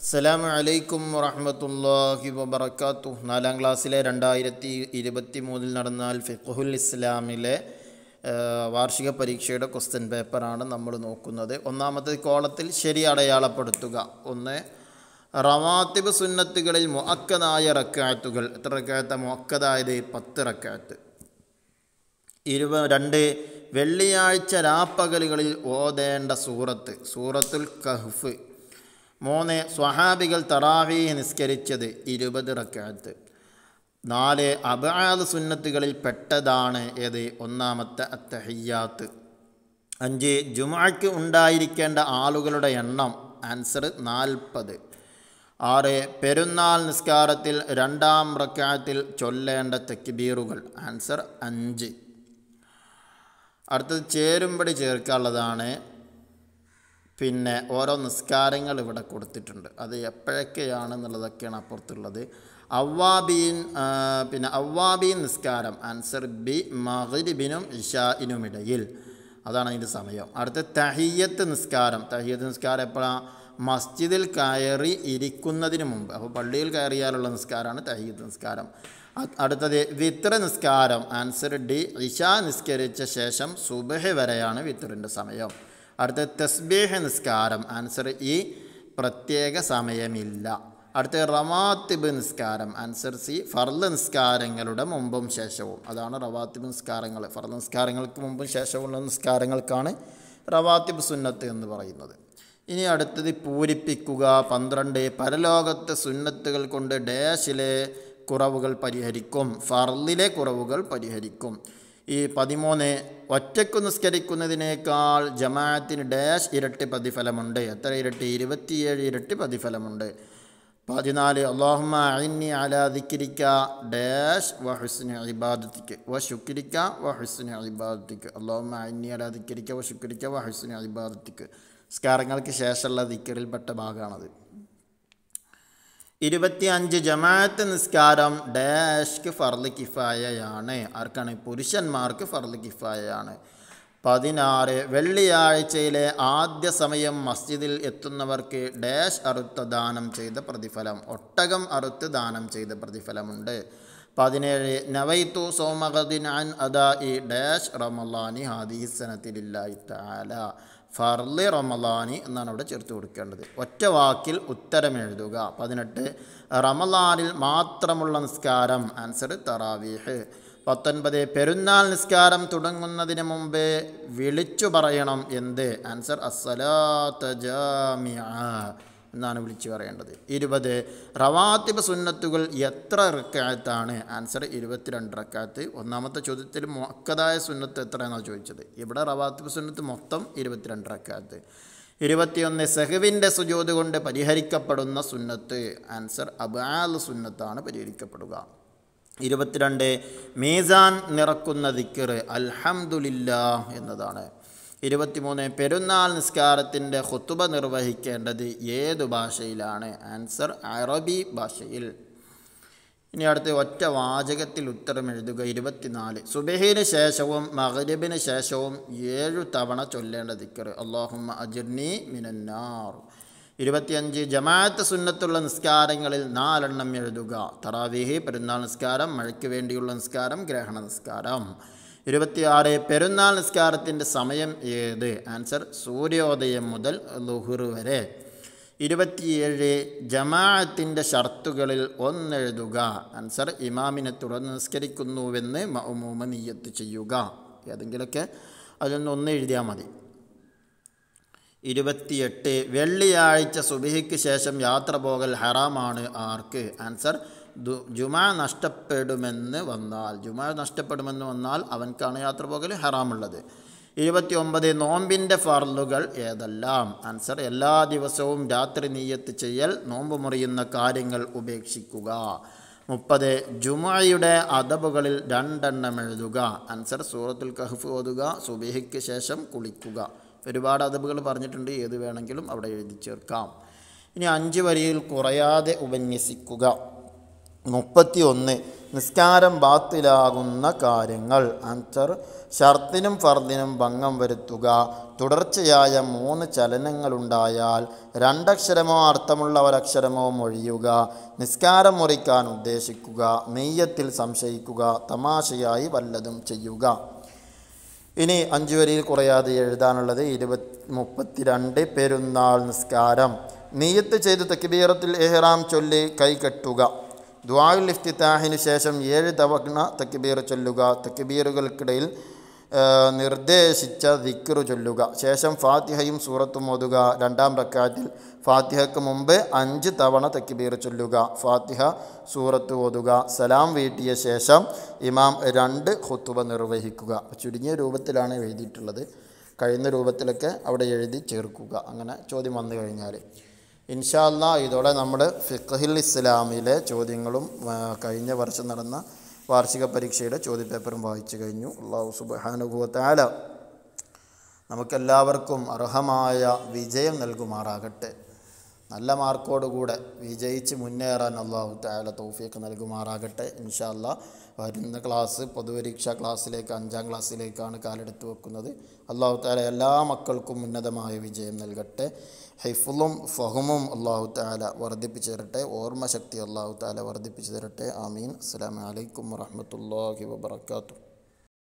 അസ്സലാമു അലൈക്കും വറഹമത്തല്ലാഹി വബർക്കാത്തു നാലാം ക്ലാസ്സിലെ രണ്ടായിരത്തി ഇരുപത്തി മൂന്നിൽ നടന്ന ഫിഖുൽ ഇസ്ലാമിലെ വാർഷിക പരീക്ഷയുടെ ക്വസ്റ്റ്യൻ പേപ്പറാണ് നമ്മൾ നോക്കുന്നത് ഒന്നാമത്തെ കോളത്തിൽ ശരി അടയാളപ്പെടുത്തുക ഒന്ന് റവാത്തിബ് സുന്നത്തുകളിൽ മുഅക്കതായ റക്കാത്തുകൾ എത്ര റക്കാത്ത മുഅക്കതായത് പത്ത് റക്കാത്ത് ഇരുപ രണ്ട് വെള്ളിയാഴ്ച രാപ്പകലുകളിൽ ഓതേണ്ട സൂറത്ത് സൂറത്തുൽ കഹ്ഫ് മൂന്ന് സ്വഹാബികൾ തറാവീഹ് നിസ്കരിച്ചത് ഇരുപത് റക്കാത്ത് നാല് അബാദ് സുന്നത്തുകളിൽ പെട്ടതാണ് ഏത് ഒന്നാമത്തെ അത്തഹയ്യാത്ത് അഞ്ച് ജുമാക്ക് ഉണ്ടായിരിക്കേണ്ട ആളുകളുടെ എണ്ണം ആൻസർ നാൽപ്പത് ആറ് പെരുന്നാൾ നിസ്കാരത്തിൽ രണ്ടാം റക്കാത്തിൽ ചൊല്ലേണ്ട തെക്കിബീറുകൾ ആൻസർ അഞ്ച് അടുത്തത് ചേരുമ്പടി ചേർക്കാനുള്ളതാണ് പിന്നെ ഓരോ നിസ്കാരങ്ങൾ ഇവിടെ കൊടുത്തിട്ടുണ്ട് അത് എന്നുള്ളതൊക്കെയാണ് അപ്പുറത്തുള്ളത് അവ്വാബീൻ പിന്നെ അവ്വാബീൻ നിസ്കാരം ആൻസർ ബി മഹരിബിനും ഇഷായിനും ഇടയിൽ അതാണ് അതിൻ്റെ സമയം അടുത്ത തഹിയത്ത് നിസ്കാരം തഹിയത്ത് നിസ്കാരം എപ്പോഴാണ് മസ്ജിദിൽ കയറി ഇരിക്കുന്നതിന് മുമ്പ് അപ്പോൾ പള്ളിയിൽ കയറിയാലുള്ള നിസ്കാരമാണ് തഹീദ് നിസ്കാരം അടുത്തത് വിത്ര നിസ്കാരം ആൻസർ ഡി ഇഷ നിസ്കരിച്ച ശേഷം സുബഹ വരെയാണ് വിത്രൻ്റെ സമയം അടുത്ത തസ്ബീഹ് നിസ്കാരം ആൻസർ ഇ പ്രത്യേക സമയമില്ല അടുത്ത റവാത്തിബ് നിസ്കാരം ആൻസർ സി ഫർദ് നിസ്കാരങ്ങളുടെ മുമ്പും ശേഷവും അതാണ് റവാത്തിബ് നിസ്കാരങ്ങൾ ഫർദ് നിസ്കാരങ്ങൾക്ക് മുമ്പും ശേഷമുള്ള നിസ്കാരങ്ങൾക്കാണ് റവാത്തിബ് സുന്നത്ത് എന്ന് പറയുന്നത് ഇനി അടുത്തത് പൂരിപ്പിക്കുക പന്ത്രണ്ട് പരലോകത്തെ സുന്നത്തുകൾ കൊണ്ട് ഡാഷിലെ കുറവുകൾ പരിഹരിക്കും ഫർലിലെ കുറവുകൾ പരിഹരിക്കും ഈ പതിമൂന്ന് ഒറ്റയ്ക്ക് നിസ്കരിക്കുന്നതിനേക്കാൾ ജമാഅത്തിന് ഡാഷ് ഇരട്ടി പ്രതിഫലമുണ്ട് എത്ര ഇരട്ടി ഇരുപത്തിയേഴ് ഇരട്ടി പ്രതിഫലമുണ്ട് പതിനാല് അള്ളാഹുമ്മ അയിന്നി ആലാദിക്കിരിക്ക ഡാഷ് വഹുസ്ന ഇബാദത്തിക്ക് വ ശുക്രിക്ക വഹുസ്ന ഇബാദത്തിക്ക് അള്ളാഹുമ്മ അയിന്നി ആലാദിക്കിരിക്ക വ ശുക്രിക്ക വഹുസ്ന ഇബാദത്തിക്ക് സ്കാരങ്ങൾക്ക് ശേഷമുള്ള ദിക്കറിൽപ്പെട്ട ഭാഗമാണത് ഇരുപത്തിയഞ്ച് ജമാഅത്ത് നിസ്കാരം ഡാഷ്ക്ക് ഫർള് കിഫായയാണ് ആർക്കാണ് പുരുഷന്മാർക്ക് ഫർള് കിഫായയാണ് പതിനാറ് വെള്ളിയാഴ്ചയിലെ ആദ്യ സമയം മസ്ജിദിൽ എത്തുന്നവർക്ക് ഡാഷ് അറുത്ത് ദാനം ചെയ്ത പ്രതിഫലം ഒട്ടകം അറുത്ത് ദാനം ചെയ്ത പ്രതിഫലമുണ്ട് പതിനേഴ് നവൈത്തു സോമഗദിൻ അൻ അദാ ഇ ഡാഷ് റമലാനി ഹാദീസനത്തിലില്ലായിട്ടാല ഫർലി റമലാനി എന്നാണ് അവിടെ ചേർത്ത് കൊടുക്കേണ്ടത് ഒറ്റ വാക്കിൽ ഉത്തരം എഴുതുക പതിനെട്ട് റമലാനിൽ മാത്രമുള്ള നിസ്കാരം ആൻസർ തറാവീഹ് പത്തൊൻപത് പെരുന്നാൾ നിസ്കാരം തുടങ്ങുന്നതിന് മുമ്പേ വിളിച്ചു പറയണം എന്ത് ആൻസർ അസലാ തജാമിയ എന്നാണ് വിളിച്ചു പറയേണ്ടത് ഇരുപത് റവാത്തിബ് സുന്നത്തുകൾ എത്ര റക്കായത്താണ് ആൻസർ ഇരുപത്തിരണ്ട് റക്കായത്ത് ഒന്നാമത്തെ ചോദ്യത്തിൽ മൊക്കതായ സുന്നത്ത് എത്രയാണെന്നാണ് ചോദിച്ചത് ഇവിടെ റവാത്തിബ് സുന്നത്ത് മൊത്തം ഇരുപത്തിരണ്ട് റക്കായത്ത് ഇരുപത്തിയൊന്ന് സെഹുവിൻ്റെ സുജോത് കൊണ്ട് പരിഹരിക്കപ്പെടുന്ന സുന്നത്ത് ആൻസർ അബാൽ സുന്നത്താണ് പരിഹരിക്കപ്പെടുക ഇരുപത്തിരണ്ട് മീസാൻ നിറക്കുന്ന ദിക്കർ അൽഹമുല്ല എന്നതാണ് ഇരുപത്തിമൂന്ന് പെരുന്നാൾ നിസ്കാരത്തിൻ്റെ ഹുത്തുബ നിർവഹിക്കേണ്ടത് ഏതു ഭാഷയിലാണ് ആൻസർ അറബി ഭാഷയിൽ ഇനി അടുത്ത് ഒറ്റ വാചകത്തിൽ ഉത്തരം എഴുതുക ഇരുപത്തിനാല് സുബഹിന് ശേഷവും മഹരബിന് ശേഷവും ഏഴു തവണ ചൊല്ലേണ്ട ദിക്കർ അള്ളാഹു അജിർനി മിനന്നാർ ഇരുപത്തിയഞ്ച് ജമാഅത്ത് സുന്നത്തുള്ള നിസ്കാരങ്ങളിൽ നാലെണ്ണം എഴുതുക തറാവിഹി പെരുന്നാൾ നിസ്കാരം മഴയ്ക്ക് വേണ്ടിയുള്ള നിസ്കാരം ഗ്രഹണ നിസ്കാരം ഇരുപത്തിയാറ് പെരുന്നാൾ നിസ്കാരത്തിൻ്റെ സമയം ഏത് ആൻസർ സൂര്യോദയം മുതൽ ലുഹുർ വരെ ഇരുപത്തിയേഴ് ജമാഅത്തിൻ്റെ ഷർത്തുകളിൽ ഒന്നെഴുതുക ആൻസർ ഇമാമിനെ തുടർന്ന് നിസ്കരിക്കുന്നുവെന്ന് മൗമൂമ നീയത്ത് ചെയ്യുക ഏതെങ്കിലുമൊക്കെ അതൊന്ന് ഒന്ന് എഴുതിയാൽ മതി ഇരുപത്തിയെട്ട് വെള്ളിയാഴ്ച സുബിഹയ്ക്ക് ശേഷം യാത്ര പോകൽ ഹറാമാണ് ആർക്ക് ആൻസർ ജുമാ നഷ്ടപ്പെടുമെന്ന് വന്നാൽ ജുമാ നഷ്ടപ്പെടുമെന്ന് വന്നാൽ അവൻക്കാണ് യാത്ര പോകൽ ഹറാമുള്ളത് ഇരുപത്തി ഒമ്പത് നോമ്പിൻ്റെ ഫർലുകൾ ഏതെല്ലാം ആൻസർ എല്ലാ ദിവസവും രാത്രി നീയത്ത് ചെയ്യൽ നോമ്പ് മുറിയുന്ന കാര്യങ്ങൾ ഉപേക്ഷിക്കുക മുപ്പത് ജുമായുടെ അതബുകളിൽ രണ്ടെണ്ണം എഴുതുക ആൻസർ സൂറത്തുൽ കഹഫ് ഓതുക സുബിഹിക്ക് ശേഷം കുളിക്കുക ഒരുപാട് അതബുകൾ പറഞ്ഞിട്ടുണ്ട് ഏത് വേണമെങ്കിലും അവിടെ എഴുതി ചേർക്കാം ഇനി അഞ്ച് വരിയിൽ കുറയാതെ ഉപന്യസിക്കുക മുപ്പത്തി ഒന്ന് നിസ്കാരം ബാത്തിലാകുന്ന കാര്യങ്ങൾ ആൻസർ ഷർത്തിനും ഫർദിനും ഭംഗം വരുത്തുക തുടർച്ചയായ മൂന്ന് ചലനങ്ങളുണ്ടായാൽ രണ്ടക്ഷരമോ അർത്ഥമുള്ള ഒരക്ഷരമോ മൊഴിയുക നിസ്കാരം മുറിക്കാൻ ഉദ്ദേശിക്കുക നെയ്യത്തിൽ സംശയിക്കുക തമാശയായി വല്ലതും ചെയ്യുക ഇനി അഞ്ചു വരിയിൽ കുറയാതെ എഴുതാനുള്ളത് ഇരുപത്തി രണ്ട് പെരുന്നാൾ നിസ്കാരം നെയ്യത്ത് ചെയ്ത് തക്കിബീറത്തിൽ എഹ്റാം ചൊല്ലി കൈ കെട്ടുക ദുവായുൽ ഇഫ്തിത്താഹിന് ശേഷം ഏഴ് തവണ തക്ബീർ ചൊല്ലുക തക്ബീറുകൾക്കിടയിൽ നിർദ്ദേശിച്ച ദിക്കറു ചൊല്ലുക ശേഷം ഫാത്തിഹയും സൂറത്തും ഓതുക രണ്ടാം റക്കാറ്റിൽ ഫാത്തിഹയ്ക്ക് മുമ്പ് അഞ്ച് തവണ തക്ബീർ ചൊല്ലുക ഫാത്തിഹ സൂറത്ത് ഓതുക സലാം വീട്ടിയ ശേഷം ഇമാം രണ്ട് ഹുത്തുവ നിർവഹിക്കുക ചുരുങ്ങിയ രൂപത്തിലാണ് എഴുതിയിട്ടുള്ളത് കഴിയുന്ന രൂപത്തിലൊക്കെ അവിടെ എഴുതി ചേർക്കുക അങ്ങനെ ചോദ്യം വന്നു കഴിഞ്ഞാൽ ഇൻഷാല്ല ഇതോടെ നമ്മൾ ഫിഖഹിൽ ഇസ്ലാമിലെ ചോദ്യങ്ങളും കഴിഞ്ഞ വർഷം നടന്ന വാർഷിക പരീക്ഷയുടെ ചോദ്യപേപ്പറും വായിച്ചു കഴിഞ്ഞു അള്ളാഹു സുബാനുഭവത്താല നമുക്കെല്ലാവർക്കും അർഹമായ വിജയം നൽകുമാറാകട്ടെ നല്ല മാർക്കോടുകൂടെ വിജയിച്ച് മുന്നേറാൻ അള്ളാഹു താല തൗഫീഖ് നൽകുമാറാകട്ടെ ഇൻഷാ വരുന്ന ക്ലാസ് പൊതുപരീക്ഷ ക്ലാസ്സിലേക്ക് അഞ്ചാം ക്ലാസ്സിലേക്കാണ് കാലെടുത്ത് വെക്കുന്നത് അള്ളാഹു താല എല്ലാ മക്കൾക്കും ഉന്നതമായ വിജയം നൽകട്ടെ ഹൈഫുലും ഫഹുമും അള്ളാഹു താല വർദ്ധിപ്പിച്ചു തരട്ടെ ഓർമ്മശക്തി അള്ളാഹു താല വർദ്ധിപ്പിച്ചു തരട്ടെ ആമീൻ അസ്സാം വലൈക്കും വറഹമത്തല്ലാഹി വബർക്കാത്തു